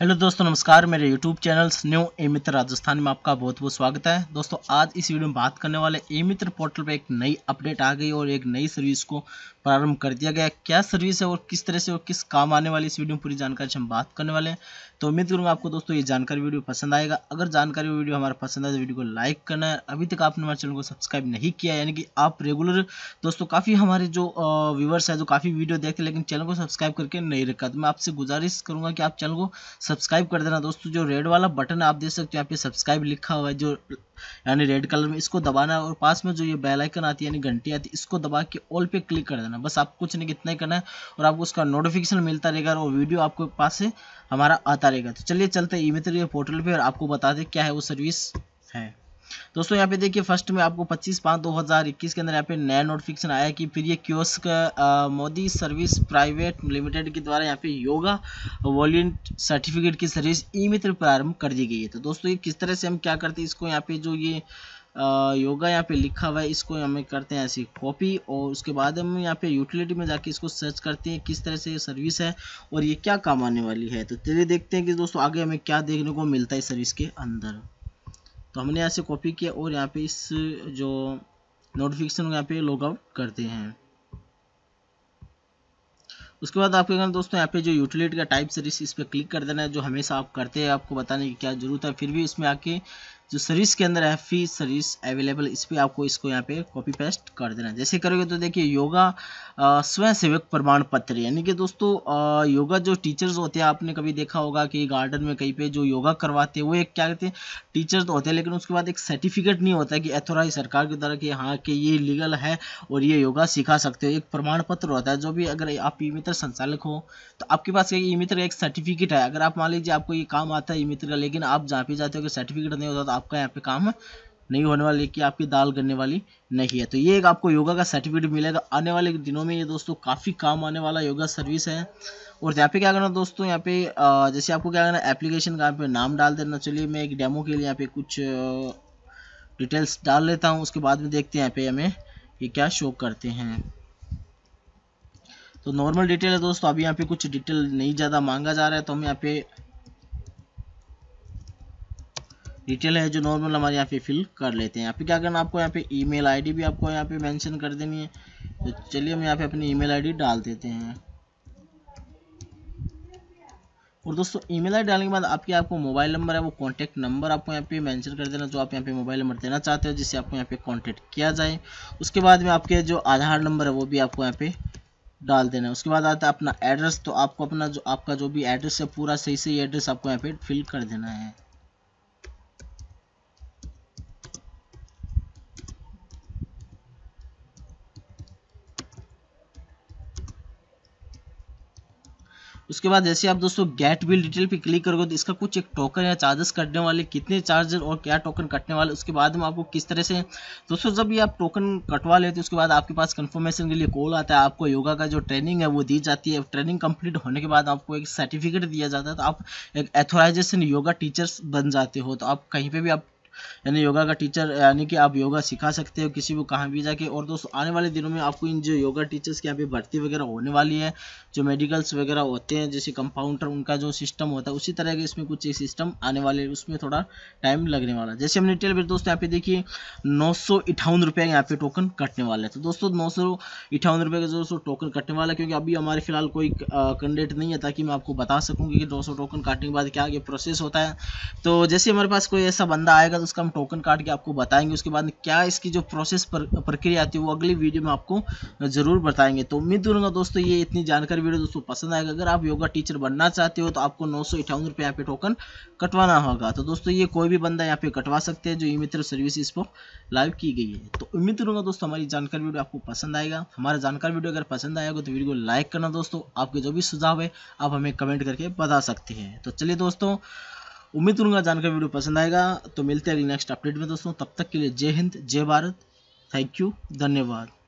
hello दोस्तों नमस्कार मेरे YouTube channel new E Mitra Rajasthan में आपका बहुत बहुत स्वागत है दोस्तों आज इस वीडियो में बात करने वाले ए मित्र पोर्टल पर एक नई अपडेट आ गई और एक नई सर्विस को प्रारंभ कर दिया गया क्या सर्विस है और किस तरह से और किस काम आने वाली इस वीडियो में पूरी जानकारी से हम बात करने वाले हैं तो उम्मीद करूँगा आपको दोस्तों ये जानकारी वीडियो पसंद आएगा अगर जानकारी वीडियो हमारा पसंद आए तो वीडियो को लाइक करना है अभी तक आपने हमारे चैनल को सब्सक्राइब नहीं किया यानी कि आप रेगुलर दोस्तों काफ़ी हमारे जो व्यूवर्स है जो काफ़ी वीडियो देखते लेकिन चैनल को सब्सक्राइब करके नहीं रखा तो मैं आपसे गुजारिश करूँगा कि आप चैनल को सब्सक्राइब कर देना दोस्तों जो रेड वाला बटन आप देख सकते हो यहाँ पे सब्सक्राइब लिखा हुआ है जो यानी रेड कलर में इसको दबाना है और पास में जो ये बेल आइकन आती है यानी घंटी आती है इसको दबा के ऑल पे क्लिक कर देना बस आपको कुछ नहीं कितना ही करना है और आपको उसका नोटिफिकेशन मिलता रहेगा और वीडियो आपके पास से हमारा आता रहेगा तो चलिए चलते ई e मित्र पोर्टल पर आपको दें क्या है वो सर्विस है दोस्तों यहाँ पे देखिए फर्स्ट में आपको 25 पाँच 2021 के अंदर यहाँ पे नया नोटिफिकेशन आया कि फिर ये kiosk Modi service private limited के द्वारा यहाँ पे योगा वॉलेंट सर्टिफिकेट की सर्विस ई मित्र प्रारंभ कर दी गई है तो दोस्तों ये किस तरह से हम क्या करते हैं इसको यहाँ पे जो ये आ, योगा यहाँ पे लिखा हुआ है इसको हमें करते हैं ऐसी कॉपी और उसके बाद हम यहाँ पे यूटिलिटी में जाके इसको सर्च करते हैं किस तरह से ये सर्विस है और ये क्या काम आने वाली है तो चलिए देखते हैं कि दोस्तों आगे हमें क्या देखने को मिलता है सर्विस के अंदर तो हमने यहाँ से कॉपी किया और यहाँ पे इस जो नोटिफिकेशन यहाँ पे लॉग आउट करते हैं उसके बाद आपके अगर दोस्तों यहाँ पे जो यूटिलिटी का टाइप सर्विस इस पर क्लिक कर देना है जो हमेशा आप करते हैं आपको बताने की क्या ज़रूरत है फिर भी इसमें आके जो सर्विस के अंदर है फ्री सर्विस अवेलेबल इस पर आपको इसको यहाँ पे कॉपी पेस्ट कर देना है जैसे करोगे तो देखिए योगा स्वयं सेवक प्रमाण पत्र यानी कि दोस्तों आ, योगा जो टीचर्स होते हैं आपने कभी देखा होगा कि गार्डन में कहीं पे जो योगा करवाते हैं वो एक क्या कहते हैं टीचर्स तो होते हैं लेकिन उसके बाद एक सर्टिफिकेट नहीं होता कि अथोराइज सरकार के द्वारा कि हाँ कि ये लीगल है और ये योगा सिखा सकते हो एक प्रमाण पत्र होता है जो भी अगर आप ई मित्र संचालक हो तो आपके पास ई मित्र एक सर्टिफिकेट है अगर आप मान लीजिए आपको ये काम आता है ई मित्र का लेकिन आप जहाँ पे जाते हो सर्टिफिकेट नहीं होता तो आपका यहाँ पे काम नहीं होने वाली कि आपकी दाल गलने वाली नहीं है तो ये एक आपको योगा का सर्टिफिकेट मिलेगा आने वाले दिनों में ये दोस्तों काफ़ी काम आने वाला योगा सर्विस है और यहाँ पे क्या करना दोस्तों यहाँ पे जैसे आपको क्या करना एप्लीकेशन का यहाँ पे नाम डाल देना चलिए मैं एक डेमो के लिए यहाँ पे कुछ डिटेल्स डाल लेता हूँ उसके बाद में देखते हैं यहाँ पे हमें ये क्या शो करते हैं तो नॉर्मल डिटेल है दोस्तों अभी यहाँ पे कुछ डिटेल नहीं ज़्यादा मांगा जा रहा है तो हम यहाँ पे डिटेल है जो नॉर्मल हमारे यहाँ पे फिल कर लेते हैं यहाँ पे क्या करना आपको यहाँ पे ईमेल आईडी भी आपको यहाँ पे मेंशन कर देनी है तो चलिए हम यहाँ पे अपनी ईमेल आईडी डाल देते हैं और दोस्तों ईमेल आईडी डालने के बाद आपके आपको मोबाइल नंबर है वो कॉन्टैक्ट नंबर आपको यहाँ पे मेंशन कर देना जो आप यहाँ पे मोबाइल नंबर देना चाहते हो जिससे आपको यहाँ पे कॉन्टैक्ट किया जाए उसके बाद में आपके जो आधार नंबर है वो भी आपको यहाँ पे डाल देना है उसके बाद आता है अपना एड्रेस तो आपको अपना जो आपका जो भी एड्रेस है पूरा सही सही एड्रेस आपको यहाँ पे फिल कर देना है उसके बाद जैसे आप दोस्तों गेट बिल डिटेल पे क्लिक करोगे तो इसका कुछ एक टोकन या चार्जेस कटने वाले कितने चार्जेस और क्या टोकन कटने वाले उसके बाद में आपको किस तरह से दोस्तों जब भी आप टोकन कटवा लेते हैं उसके बाद आपके पास कंफर्मेशन के लिए कॉल आता है आपको योगा का जो ट्रेनिंग है वो दी जाती है ट्रेनिंग कंप्लीट होने के बाद आपको एक सर्टिफिकेट दिया जाता है तो आप एक एथोराइजेशन योगा टीचर्स बन जाते हो तो आप कहीं पर भी आप यानी योगा का टीचर यानी कि आप योगा सिखा सकते हो किसी को कहाँ भी जाके और दोस्तों आने वाले दिनों में आपको इन जो योगा टीचर्स के यहाँ पे भर्ती वगैरह होने वाली है जो मेडिकल्स वगैरह होते हैं जैसे कंपाउंडर उनका जो सिस्टम होता है उसी तरह के इसमें कुछ एक सिस्टम आने वाले उसमें थोड़ा टाइम लगने वाला जैसे हमने टेल दोस्तों यहाँ पे देखिए नौ सौ अठावन रुपये यहाँ पे टोकन कटने वाला है तो दोस्तों नौ सौ इठावन रुपये का दोस्तों टोकन कटने वाला है क्योंकि अभी हमारे फिलहाल कोई कैंडिडेट नहीं है ताकि मैं आपको बता सकूँगी कि दो टोकन काटने के बाद क्या आगे प्रोसेस होता है तो जैसे हमारे पास कोई ऐसा बंदा आएगा उसका हम टोकन काट के आपको बताएंगे उसके बाद क्या इसकी जो प्रोसेस पर, प्रक्रिया आती है वो अगली वीडियो में आपको ज़रूर बताएंगे तो उम्मीद करूँगा दोस्तों ये इतनी जानकारी वीडियो दोस्तों पसंद आएगा अगर आप योगा टीचर बनना चाहते हो तो आपको नौ सौ इठावन रुपये यहाँ पे टोकन कटवाना होगा तो दोस्तों ये कोई भी बंदा यहाँ पे कटवा सकते हैं जो ई मित्र सर्विस इस पर लाइव की गई है तो उम्मीद करूँगा दोस्तों हमारी जानकारी वीडियो आपको पसंद आएगा हमारा जानकारी वीडियो अगर पसंद आएगा तो वीडियो को लाइक करना दोस्तों आपके जो भी सुझाव है आप हमें कमेंट करके बता सकते हैं तो चलिए दोस्तों उम्मीद करूंगा जानकर वीडियो पसंद आएगा तो मिलते हैं अगले नेक्स्ट अपडेट में दोस्तों तब तक के लिए जय हिंद जय भारत थैंक यू धन्यवाद